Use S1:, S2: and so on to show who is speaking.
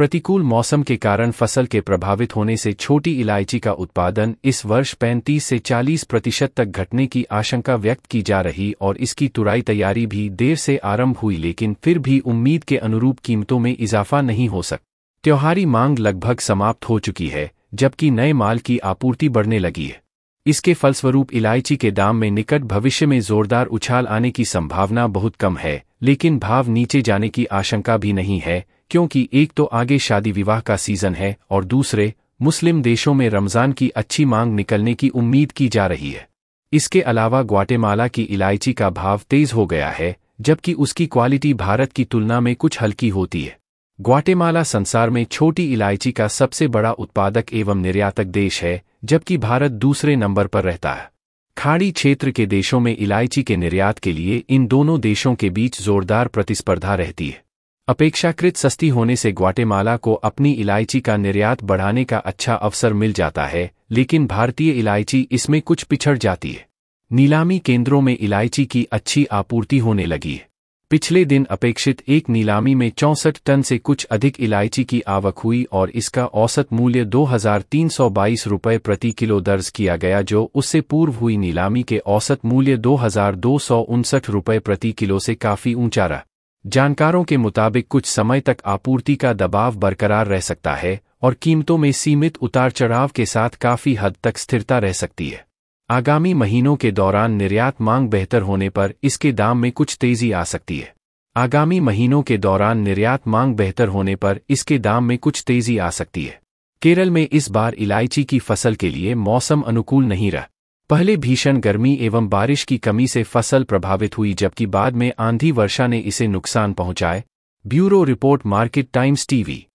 S1: प्रतिकूल मौसम के कारण फसल के प्रभावित होने से छोटी इलायची का उत्पादन इस वर्ष 35 से 40 प्रतिशत तक घटने की आशंका व्यक्त की जा रही और इसकी तुराई तैयारी भी देर से आरंभ हुई लेकिन फिर भी उम्मीद के अनुरूप कीमतों में इजाफा नहीं हो सकता त्योहारी मांग लगभग समाप्त हो चुकी है जबकि नए माल की आपूर्ति बढ़ने लगी है इसके फलस्वरूप इलायची के दाम में निकट भविष्य में जोरदार उछाल आने की संभावना बहुत कम है लेकिन भाव नीचे जाने की आशंका भी नहीं है क्योंकि एक तो आगे शादी विवाह का सीज़न है और दूसरे मुस्लिम देशों में रमज़ान की अच्छी मांग निकलने की उम्मीद की जा रही है इसके अलावा ग्वाटेमाला की इलायची का भाव तेज़ हो गया है जबकि उसकी क्वालिटी भारत की तुलना में कुछ हल्की होती है ग्वाटेमाला संसार में छोटी इलायची का सबसे बड़ा उत्पादक एवं निर्यातक देश है जबकि भारत दूसरे नंबर पर रहता है खाड़ी क्षेत्र के देशों में इलायची के निर्यात के लिए इन दोनों देशों के बीच जोरदार प्रतिस्पर्धा रहती है अपेक्षाकृत सस्ती होने से ग्वाटेमाला को अपनी इलायची का निर्यात बढ़ाने का अच्छा अवसर मिल जाता है लेकिन भारतीय इलायची इसमें कुछ पिछड़ जाती है नीलामी केंद्रों में इलायची की अच्छी आपूर्ति होने लगी है पिछले दिन अपेक्षित एक नीलामी में चौंसठ टन से कुछ अधिक इलायची की आवक हुई और इसका औसत मूल्य दो हजार तीन सौ बाईस रुपये प्रति किलो दर्ज किया गया जो उससे पूर्व हुई नीलामी के औसत मूल्य दो हजार दो सौ उनसठ रुपये प्रति किलो से काफ़ी ऊंचा रहा जानकारों के मुताबिक कुछ समय तक आपूर्ति का दबाव बरकरार रह सकता है और कीमतों में सीमित उतार चढ़ाव के साथ काफी हद तक स्थिरता रह सकती है आगामी महीनों के दौरान निर्यात मांग बेहतर होने पर इसके दाम में कुछ तेजी आ सकती है आगामी महीनों के दौरान निर्यात मांग बेहतर होने पर इसके दाम में कुछ तेजी आ सकती है केरल में इस बार इलायची की फसल के लिए मौसम अनुकूल नहीं रहा पहले भीषण गर्मी एवं बारिश की कमी से फसल प्रभावित हुई जबकि बाद में आंधी वर्षा ने इसे नुकसान पहुंचाए bureau report Market Times TV